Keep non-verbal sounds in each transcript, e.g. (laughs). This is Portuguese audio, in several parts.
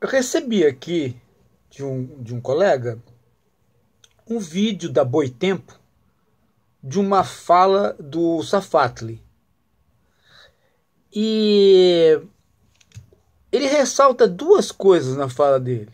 Eu recebi aqui de um, de um colega um vídeo da Boitempo de uma fala do Safatli. E ele ressalta duas coisas na fala dele.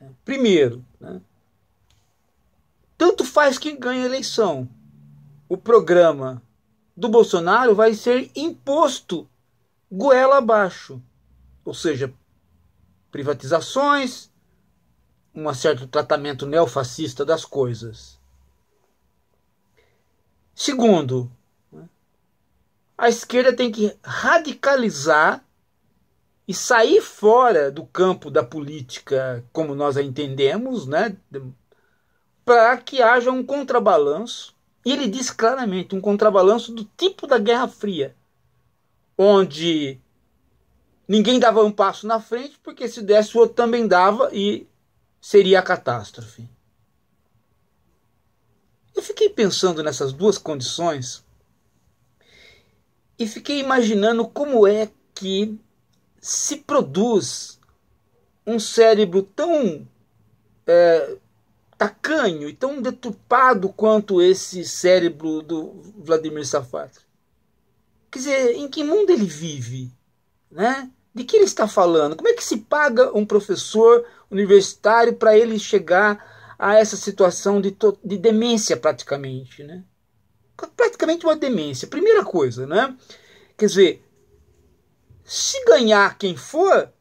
Né? Primeiro, né, tanto faz quem ganha a eleição. O programa do Bolsonaro vai ser imposto goela abaixo. Ou seja, privatizações, um certo tratamento neofascista das coisas. Segundo, né, a esquerda tem que radicalizar e sair fora do campo da política como nós a entendemos, né? para que haja um contrabalanço. E ele diz claramente um contrabalanço do tipo da Guerra Fria, onde Ninguém dava um passo na frente, porque se desse o outro também dava e seria a catástrofe. Eu fiquei pensando nessas duas condições e fiquei imaginando como é que se produz um cérebro tão é, tacanho e tão deturpado quanto esse cérebro do Vladimir Safat. Quer dizer, em que mundo ele vive? Né? De que ele está falando? Como é que se paga um professor universitário para ele chegar a essa situação de, de demência praticamente, né? Praticamente uma demência. Primeira coisa, né? Quer dizer, se ganhar quem for,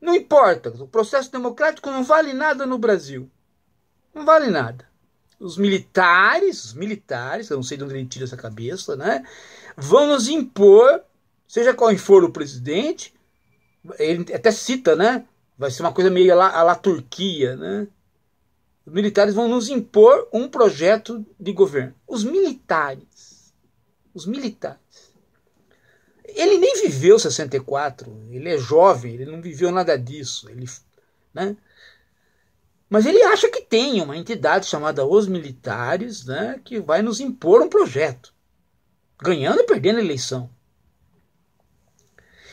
não importa. O processo democrático não vale nada no Brasil. Não vale nada. Os militares, os militares, eu não sei de onde ele tira essa cabeça, né? Vão nos impor seja qual for o presidente, ele até cita, né? Vai ser uma coisa meio lá la Turquia, né? Os militares vão nos impor um projeto de governo. Os militares. Os militares. Ele nem viveu 64, ele é jovem, ele não viveu nada disso. Ele, né? Mas ele acha que tem uma entidade chamada Os Militares né, que vai nos impor um projeto, ganhando e perdendo a eleição.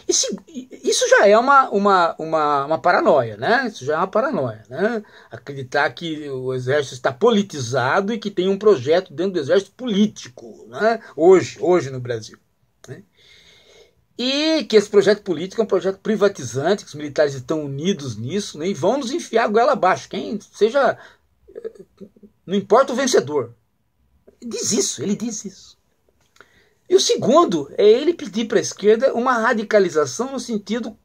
Isso já é uma, uma, uma, uma, paranoia, né? Isso já é uma paranoia, né? Acreditar que o exército está politizado e que tem um projeto dentro do exército político, né? Hoje, hoje no Brasil. Né? E que esse projeto político é um projeto privatizante, que os militares estão unidos nisso né? e vão nos enfiar a goela abaixo. Quem seja. Eh, não importa o vencedor. Ele diz isso, ele diz isso. E o segundo é ele pedir para a esquerda uma radicalização no sentido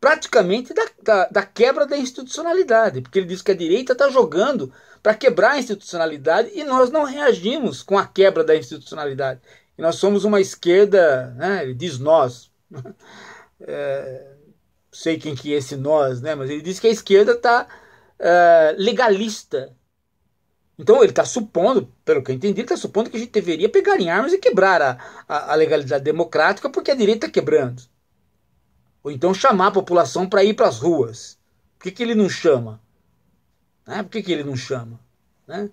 praticamente da, da, da, quebra da institucionalidade, porque ele diz que a direita está jogando para quebrar a institucionalidade e nós não reagimos com a quebra da institucionalidade. E nós somos uma esquerda, né, ele diz nós, (laughs) é, sei quem que é esse nós, né, mas ele diz que a esquerda está é, legalista então ele está supondo, pelo que eu entendi, ele está supondo que a gente deveria pegar em armas e quebrar a, a, a legalidade democrática porque a direita está quebrando. Ou então chamar a população para ir para as ruas. Por que, que ele não chama? Né? Por que, que ele não chama? Né?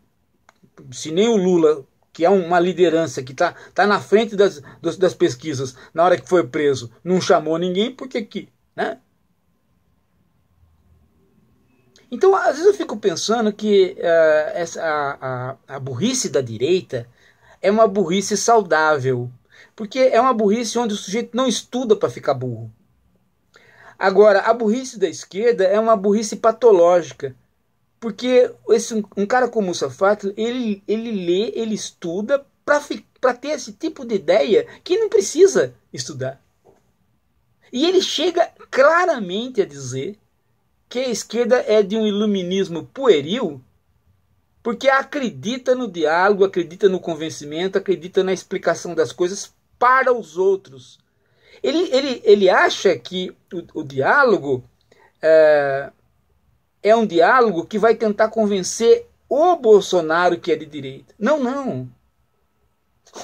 Se nem o Lula, que é uma liderança que está tá na frente das, das, pesquisas, na hora que foi preso, não chamou ninguém, por que que... Né? Então, às vezes eu fico pensando que uh, essa, a, a, a burrice da direita é uma burrice saudável, porque é uma burrice onde o sujeito não estuda para ficar burro. Agora, a burrice da esquerda é uma burrice patológica, porque esse, um cara como o Safato, ele, ele lê, ele estuda para ter esse tipo de ideia que não precisa estudar. E ele chega claramente a dizer porque a esquerda é de um iluminismo pueril, porque acredita no diálogo, acredita no convencimento, acredita na explicação das coisas para os outros. Ele, ele, ele acha que o, o diálogo é, é um diálogo que vai tentar convencer o Bolsonaro que é de direita. Não, não.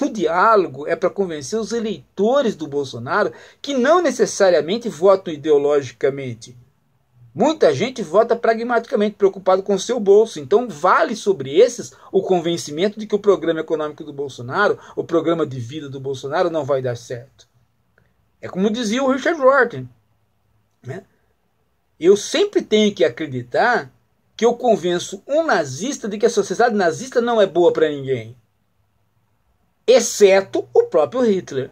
O diálogo é para convencer os eleitores do Bolsonaro que não necessariamente votam ideologicamente, Muita gente vota pragmaticamente, preocupado com o seu bolso. Então, vale sobre esses o convencimento de que o programa econômico do Bolsonaro, o programa de vida do Bolsonaro, não vai dar certo. É como dizia o Richard Rorten. Né? Eu sempre tenho que acreditar que eu convenço um nazista de que a sociedade nazista não é boa para ninguém, exceto o próprio Hitler.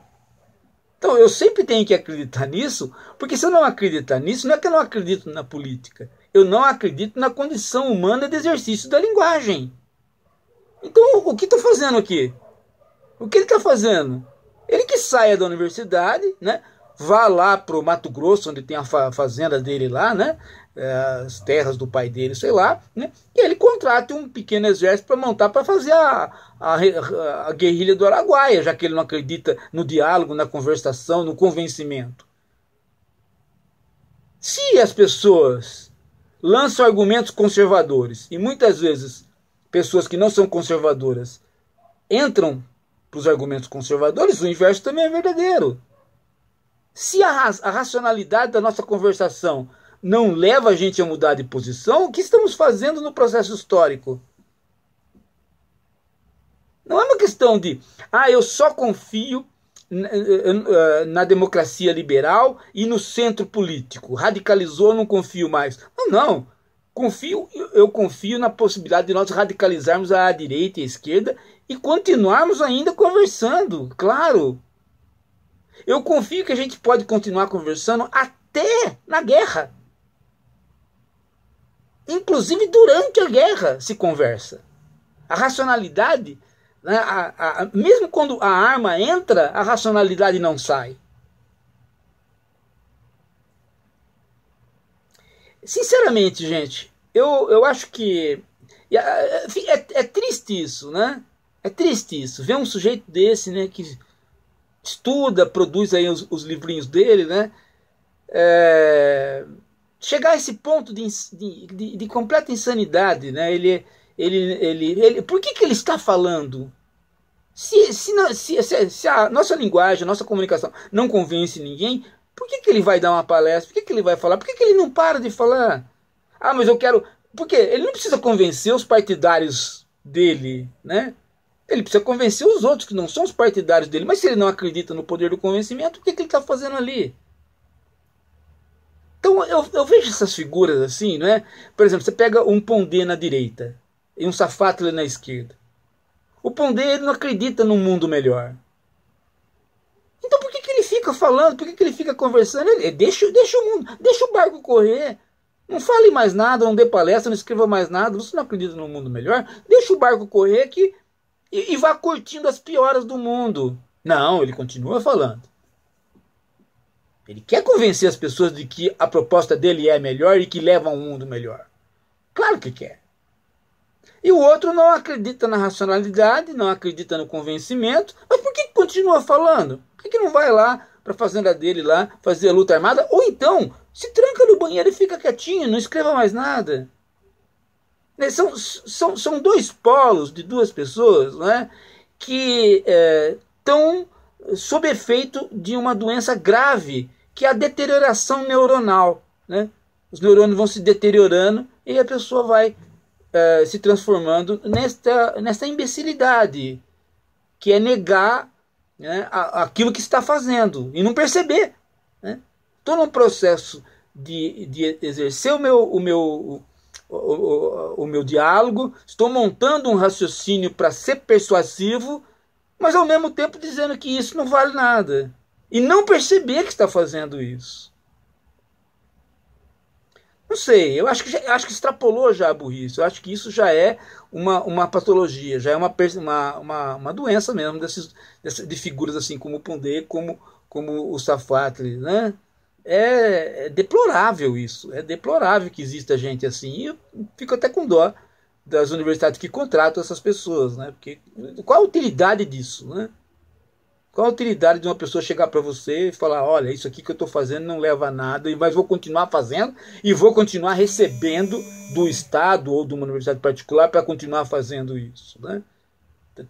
Então, eu sempre tenho que acreditar nisso, porque se eu não acreditar nisso, não é que eu não acredito na política. Eu não acredito na condição humana de exercício da linguagem. Então, o que estou fazendo aqui? O que ele está fazendo? Ele que saia da universidade, né? vá lá para o Mato Grosso, onde tem a fazenda dele lá, né? É, as terras do pai dele, sei lá, né? e ele contrata um pequeno exército para montar, para fazer a, a, a, guerrilha do Araguaia, já que ele não acredita no diálogo, na conversação, no convencimento. Se as pessoas lançam argumentos conservadores, e muitas vezes pessoas que não são conservadoras entram para os argumentos conservadores, o inverso também é verdadeiro. Se a, a racionalidade da nossa conversação não leva a gente a mudar de posição, o que estamos fazendo no processo histórico? Não é uma questão de, ah, eu só confio eh, na democracia liberal e no centro político. Radicalizou, não confio mais. Não, não. Confio, eu confio na possibilidade de nós radicalizarmos a direita e a esquerda e continuarmos ainda conversando, claro. Eu confio que a gente pode continuar conversando até na guerra. Inclusive durante a guerra se conversa. A racionalidade, né, a, a, mesmo quando a arma entra, a racionalidade não sai. Sinceramente, gente, eu, eu acho que. É, é, é triste isso, né? É triste isso. Ver um sujeito desse, né? Que estuda, produz aí os, os livrinhos dele, né? É, chegar a esse ponto de, de, de, completa insanidade, né? Ele, ele, ele, ele, por que, que ele está falando? Se, se, se, se, a nossa linguagem, a nossa comunicação não convence ninguém, por que, que ele vai dar uma palestra? Por que, que ele vai falar? Por que, que ele não para de falar? Ah, mas eu quero. Porque ele não precisa convencer os partidários dele, né? Ele precisa convencer os outros que não são os partidários dele. Mas se ele não acredita no poder do convencimento, o que, que ele está fazendo ali? Então eu, eu, vejo essas figuras assim, não é? Por exemplo, você pega um Pondé na direita e um Safatli na esquerda. O Pondé ele não acredita num mundo melhor. Então por que, que ele fica falando? Por que, que ele fica conversando? Ele, deixa, deixa o mundo, deixa o barco correr. Não fale mais nada, não dê palestra, não escreva mais nada. Você não acredita num mundo melhor? Deixa o barco correr que e, e vá curtindo as piores do mundo. Não, ele continua falando. Ele quer convencer as pessoas de que a proposta dele é melhor e que leva a um mundo melhor. Claro que quer. E o outro não acredita na racionalidade, não acredita no convencimento, mas por que continua falando? Por que não vai lá para a fazenda dele lá fazer a luta armada? Ou então se tranca no banheiro e fica quietinho, não escreva mais nada. Né, são, são, são dois polos de duas pessoas né, que estão é, sob efeito de uma doença grave, que é a deterioração neuronal. Né? Os neurônios vão se deteriorando e a pessoa vai é, se transformando nesta, nesta imbecilidade, que é negar né, aquilo que está fazendo e não perceber. Estou né? num processo de, de exercer o meu, o meu o, o, o meu diálogo, estou montando um raciocínio para ser persuasivo, mas ao mesmo tempo dizendo que isso não vale nada. E não perceber que está fazendo isso. Não sei, eu acho que, já, acho que extrapolou já a burrice. Eu acho que isso já é uma, uma patologia, já é uma, uma, uma, uma doença mesmo desses, de figuras assim como o Pondé, como, como o Safatli, né? É, é, deplorável isso, é deplorável que exista gente assim. E eu fico até com dó das universidades que contratam essas pessoas, né? Porque qual a utilidade disso, né? Qual a utilidade de uma pessoa chegar para você e falar: olha, isso aqui que eu estou fazendo não leva a nada, mas vou continuar fazendo e vou continuar recebendo do Estado ou de uma universidade particular para continuar fazendo isso, né?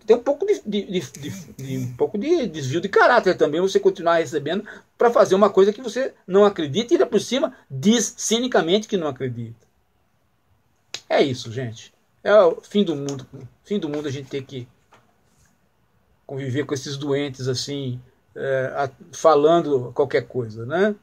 tem um pouco de, de, de, de, um pouco de desvio de caráter também você continuar recebendo para fazer uma coisa que você não acredita e ainda por cima diz cinicamente que não acredita. É isso, gente. É o fim do mundo. Fim do mundo a gente ter que conviver com esses doentes assim, é, a, falando qualquer coisa, né?